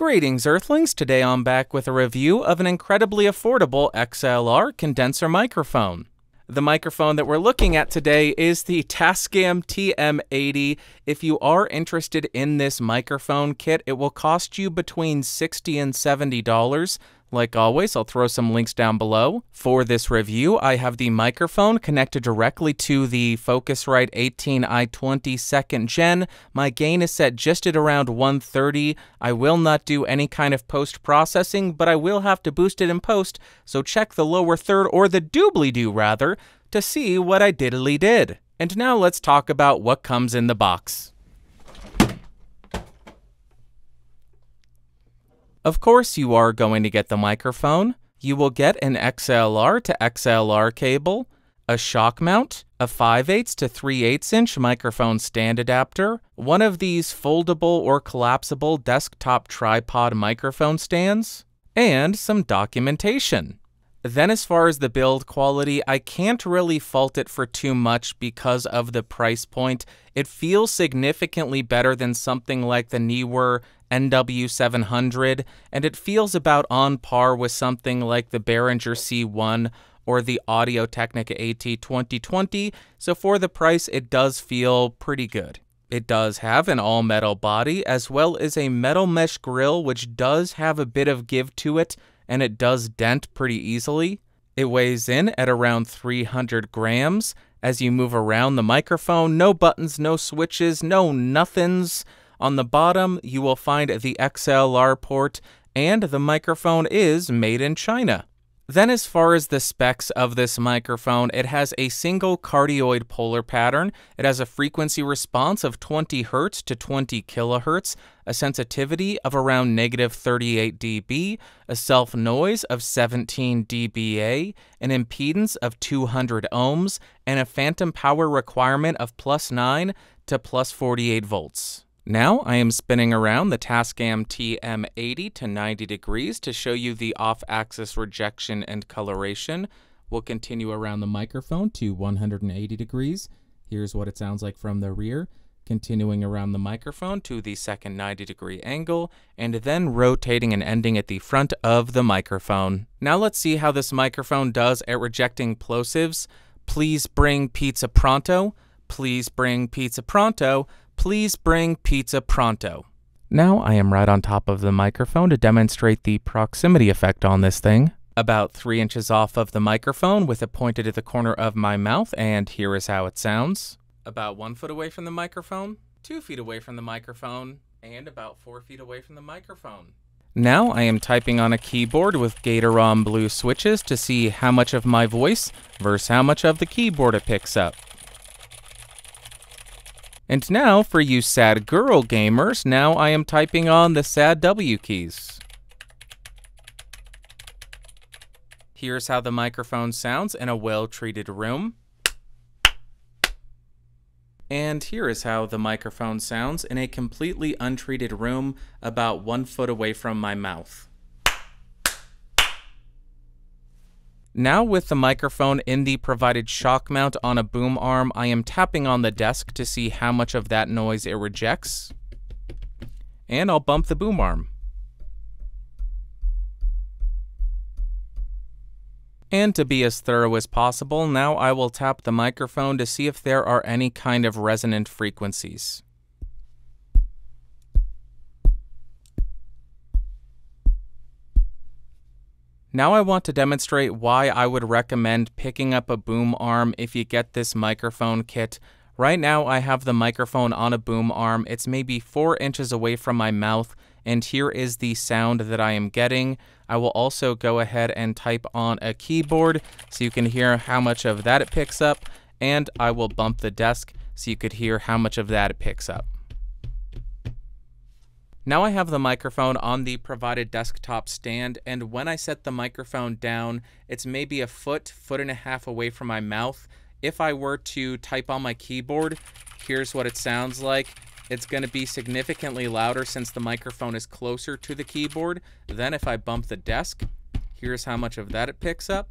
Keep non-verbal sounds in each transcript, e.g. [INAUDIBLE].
Greetings, Earthlings. Today I'm back with a review of an incredibly affordable XLR condenser microphone. The microphone that we're looking at today is the Tascam TM80. If you are interested in this microphone kit, it will cost you between $60 and $70. Like always, I'll throw some links down below. For this review, I have the microphone connected directly to the Focusrite 18i20 second gen. My gain is set just at around 130. I will not do any kind of post-processing, but I will have to boost it in post, so check the lower third, or the doobly-doo rather, to see what I diddly did. And now let's talk about what comes in the box. Of course you are going to get the microphone. You will get an XLR to XLR cable, a shock mount, a 5 8 to 3 8 inch microphone stand adapter, one of these foldable or collapsible desktop tripod microphone stands, and some documentation. Then as far as the build quality, I can't really fault it for too much because of the price point. It feels significantly better than something like the Neewer NW700, and it feels about on par with something like the Behringer C1 or the Audio Technica AT2020, so for the price, it does feel pretty good. It does have an all metal body as well as a metal mesh grill, which does have a bit of give to it, and it does dent pretty easily. It weighs in at around 300 grams. As you move around the microphone, no buttons, no switches, no nothings. On the bottom, you will find the XLR port, and the microphone is made in China. Then as far as the specs of this microphone, it has a single cardioid polar pattern, it has a frequency response of 20 Hz to 20 kHz, a sensitivity of around negative 38 dB, a self-noise of 17 dBA, an impedance of 200 ohms, and a phantom power requirement of plus 9 to plus 48 volts. Now I am spinning around the Tascam TM80 to 90 degrees to show you the off-axis rejection and coloration. We'll continue around the microphone to 180 degrees. Here's what it sounds like from the rear. Continuing around the microphone to the second 90 degree angle, and then rotating and ending at the front of the microphone. Now let's see how this microphone does at rejecting plosives. Please bring pizza pronto. Please bring pizza pronto Please bring pizza pronto. Now I am right on top of the microphone to demonstrate the proximity effect on this thing. About three inches off of the microphone with it pointed at the corner of my mouth, and here is how it sounds. About one foot away from the microphone, two feet away from the microphone, and about four feet away from the microphone. Now I am typing on a keyboard with Gatoron blue switches to see how much of my voice versus how much of the keyboard it picks up. And now, for you sad girl gamers, now I am typing on the sad W keys. Here's how the microphone sounds in a well-treated room. And here is how the microphone sounds in a completely untreated room about one foot away from my mouth. Now with the microphone in the provided shock mount on a boom arm, I am tapping on the desk to see how much of that noise it rejects. And I'll bump the boom arm. And to be as thorough as possible, now I will tap the microphone to see if there are any kind of resonant frequencies. Now I want to demonstrate why I would recommend picking up a boom arm if you get this microphone kit. Right now I have the microphone on a boom arm, it's maybe 4 inches away from my mouth, and here is the sound that I am getting. I will also go ahead and type on a keyboard so you can hear how much of that it picks up, and I will bump the desk so you could hear how much of that it picks up. Now I have the microphone on the provided desktop stand, and when I set the microphone down, it's maybe a foot, foot and a half away from my mouth. If I were to type on my keyboard, here's what it sounds like. It's going to be significantly louder since the microphone is closer to the keyboard. Then if I bump the desk, here's how much of that it picks up.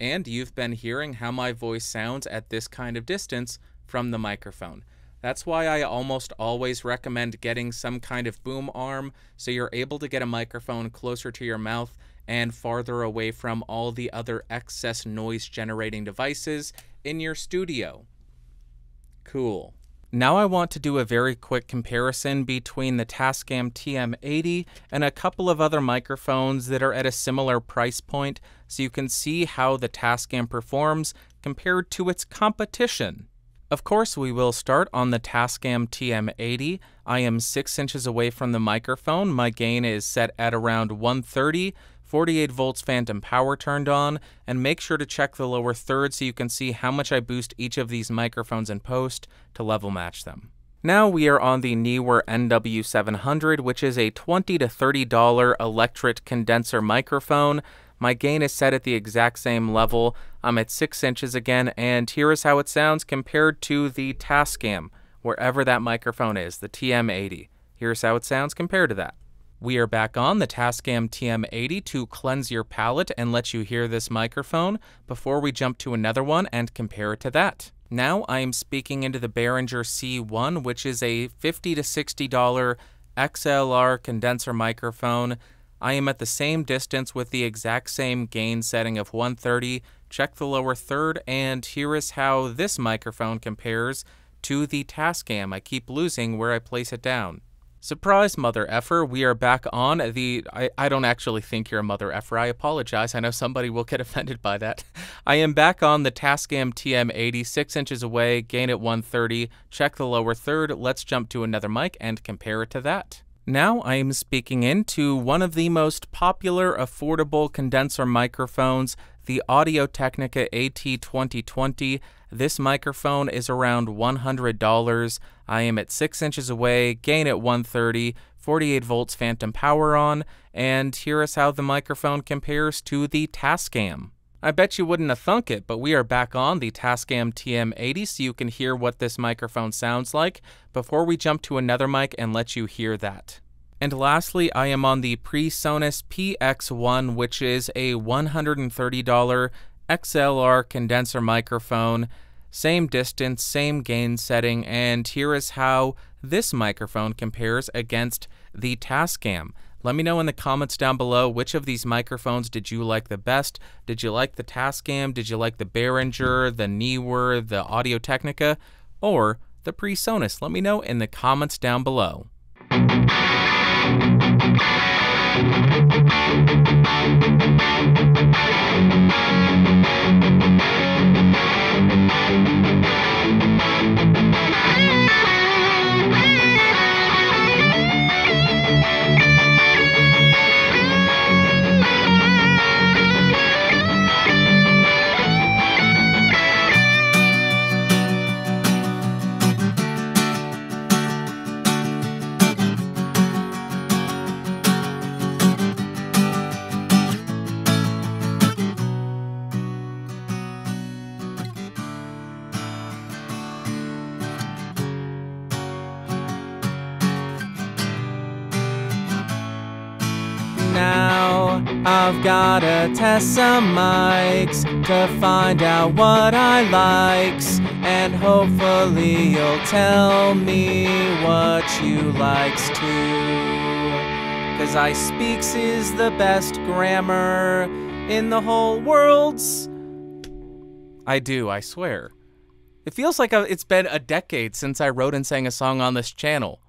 And you've been hearing how my voice sounds at this kind of distance from the microphone. That's why I almost always recommend getting some kind of boom arm so you're able to get a microphone closer to your mouth and farther away from all the other excess noise generating devices in your studio. Cool. Now I want to do a very quick comparison between the Tascam TM80 and a couple of other microphones that are at a similar price point so you can see how the Tascam performs compared to its competition. Of course, we will start on the Tascam TM80. I am 6 inches away from the microphone. My gain is set at around 130, 48 volts phantom power turned on, and make sure to check the lower third so you can see how much I boost each of these microphones in post to level match them. Now we are on the Neewer NW700, which is a $20 to $30 electric condenser microphone. My gain is set at the exact same level. I'm at 6 inches again, and here is how it sounds compared to the Tascam, wherever that microphone is, the TM80. Here's how it sounds compared to that. We are back on the Tascam TM80 to cleanse your palate and let you hear this microphone before we jump to another one and compare it to that. Now I am speaking into the Behringer C1, which is a $50 to $60 XLR condenser microphone I am at the same distance with the exact same gain setting of 130. Check the lower third, and here is how this microphone compares to the Tascam. I keep losing where I place it down. Surprise, Mother Effer. We are back on the. I, I don't actually think you're a Mother Effer. I apologize. I know somebody will get [LAUGHS] offended by that. I am back on the Tascam TM80, six inches away, gain at 130. Check the lower third. Let's jump to another mic and compare it to that. Now I am speaking into one of the most popular affordable condenser microphones, the Audio Technica AT2020. This microphone is around $100. I am at 6 inches away, gain at 130, 48 volts phantom power on, and here is how the microphone compares to the Tascam. I bet you wouldn't have thunk it, but we are back on the Tascam TM80 so you can hear what this microphone sounds like before we jump to another mic and let you hear that. And lastly, I am on the PreSonus PX1, which is a $130 XLR condenser microphone. Same distance, same gain setting, and here is how this microphone compares against the Tascam. Let me know in the comments down below which of these microphones did you like the best. Did you like the Tascam? Did you like the Behringer, the Neewer, the Audio Technica, or the PreSonus? Let me know in the comments down below. I've gotta test some mics to find out what I likes And hopefully you'll tell me what you likes too Cause I speaks is the best grammar in the whole world's I do, I swear. It feels like it's been a decade since I wrote and sang a song on this channel.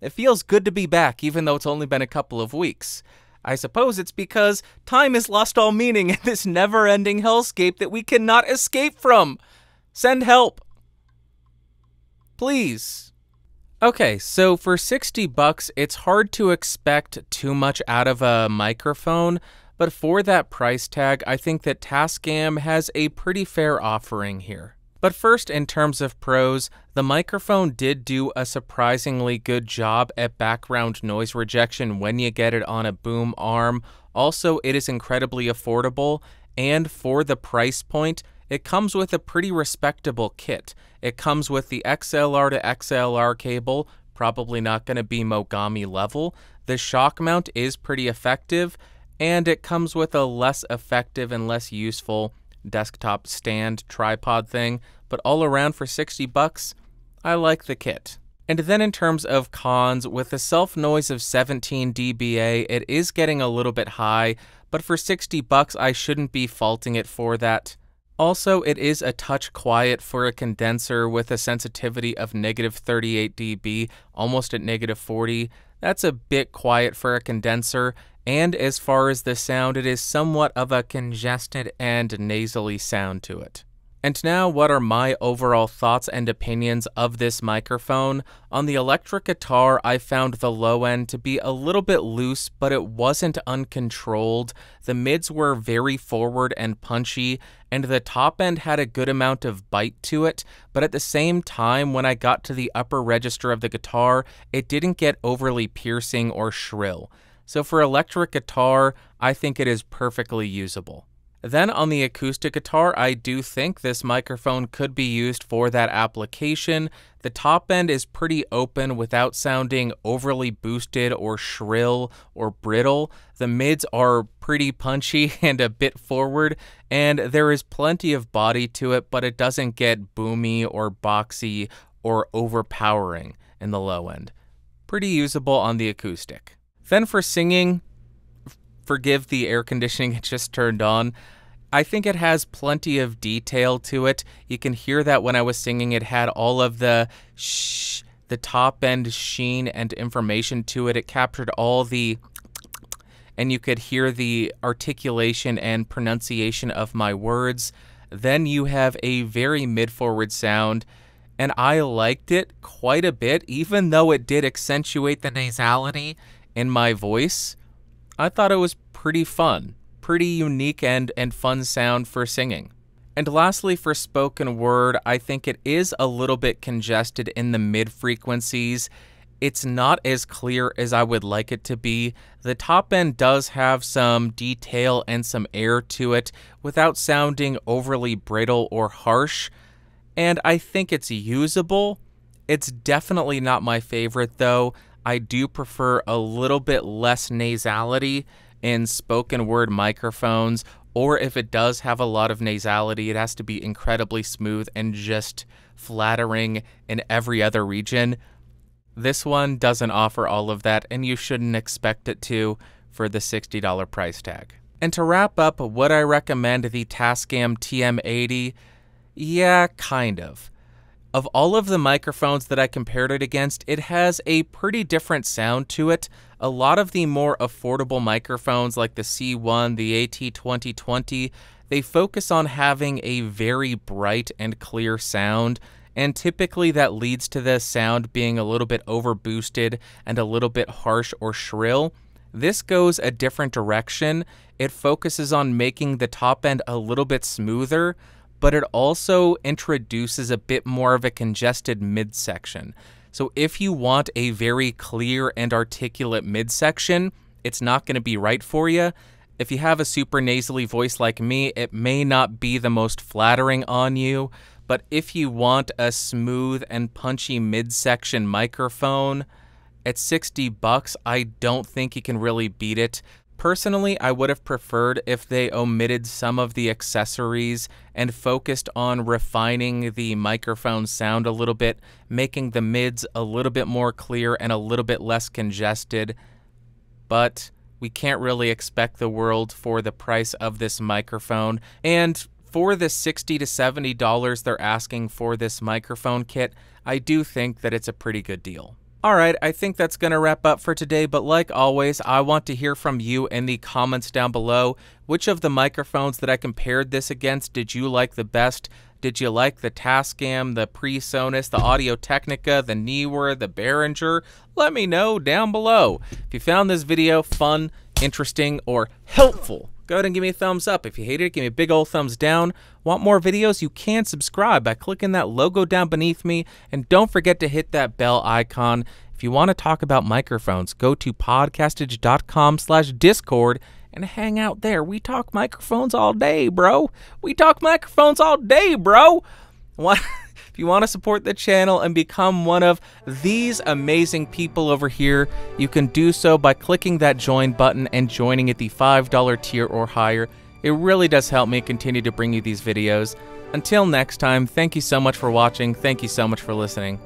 It feels good to be back, even though it's only been a couple of weeks. I suppose it's because time has lost all meaning in this never ending hellscape that we cannot escape from. Send help. Please. Okay, so for 60 bucks, it's hard to expect too much out of a microphone, but for that price tag, I think that Tascam has a pretty fair offering here. But first, in terms of pros, the microphone did do a surprisingly good job at background noise rejection when you get it on a boom arm. Also, it is incredibly affordable, and for the price point, it comes with a pretty respectable kit. It comes with the XLR to XLR cable, probably not going to be Mogami level. The shock mount is pretty effective, and it comes with a less effective and less useful desktop stand tripod thing, but all around for 60 bucks, I like the kit. And then in terms of cons, with a self noise of 17 dBA, it is getting a little bit high, but for 60 bucks I shouldn't be faulting it for that. Also, it is a touch quiet for a condenser with a sensitivity of negative 38 dB, almost at negative 40. That's a bit quiet for a condenser, and as far as the sound, it is somewhat of a congested and nasally sound to it. And now, what are my overall thoughts and opinions of this microphone? On the electric guitar, I found the low end to be a little bit loose, but it wasn't uncontrolled. The mids were very forward and punchy, and the top end had a good amount of bite to it, but at the same time, when I got to the upper register of the guitar, it didn't get overly piercing or shrill so for electric guitar, I think it is perfectly usable. Then on the acoustic guitar, I do think this microphone could be used for that application. The top end is pretty open without sounding overly boosted or shrill or brittle. The mids are pretty punchy [LAUGHS] and a bit forward, and there is plenty of body to it, but it doesn't get boomy or boxy or overpowering in the low end. Pretty usable on the acoustic. Then for singing, forgive the air conditioning, it just turned on. I think it has plenty of detail to it. You can hear that when I was singing, it had all of the shh, the top end sheen and information to it. It captured all the and you could hear the articulation and pronunciation of my words. Then you have a very mid forward sound, and I liked it quite a bit, even though it did accentuate the nasality in my voice, I thought it was pretty fun, pretty unique and, and fun sound for singing. And lastly, for spoken word, I think it is a little bit congested in the mid frequencies. It's not as clear as I would like it to be. The top end does have some detail and some air to it without sounding overly brittle or harsh. And I think it's usable. It's definitely not my favorite, though. I do prefer a little bit less nasality in spoken word microphones, or if it does have a lot of nasality, it has to be incredibly smooth and just flattering in every other region. This one doesn't offer all of that, and you shouldn't expect it to for the $60 price tag. And to wrap up, would I recommend the Tascam TM80? Yeah, kind of. Of all of the microphones that I compared it against, it has a pretty different sound to it. A lot of the more affordable microphones like the C1, the AT2020, they focus on having a very bright and clear sound, and typically that leads to the sound being a little bit overboosted and a little bit harsh or shrill. This goes a different direction. It focuses on making the top end a little bit smoother, but it also introduces a bit more of a congested midsection. So if you want a very clear and articulate midsection, it's not going to be right for you. If you have a super nasally voice like me, it may not be the most flattering on you, but if you want a smooth and punchy midsection microphone, at 60 bucks, I don't think you can really beat it. Personally, I would have preferred if they omitted some of the accessories and focused on refining the microphone sound a little bit, making the mids a little bit more clear and a little bit less congested. But we can't really expect the world for the price of this microphone. And for the 60 to 70 dollars they're asking for this microphone kit, I do think that it's a pretty good deal. All right, I think that's going to wrap up for today, but like always, I want to hear from you in the comments down below. Which of the microphones that I compared this against did you like the best? Did you like the Tascam, the PreSonus, the Audio Technica, the Neewer, the Behringer? Let me know down below. If you found this video fun, interesting, or helpful, go ahead and give me a thumbs up. If you hate it, give me a big old thumbs down. Want more videos? You can subscribe by clicking that logo down beneath me. And don't forget to hit that bell icon. If you want to talk about microphones, go to podcastage.com slash discord and hang out there. We talk microphones all day, bro. We talk microphones all day, bro. What? [LAUGHS] If you want to support the channel and become one of these amazing people over here, you can do so by clicking that join button and joining at the $5 tier or higher. It really does help me continue to bring you these videos. Until next time, thank you so much for watching, thank you so much for listening.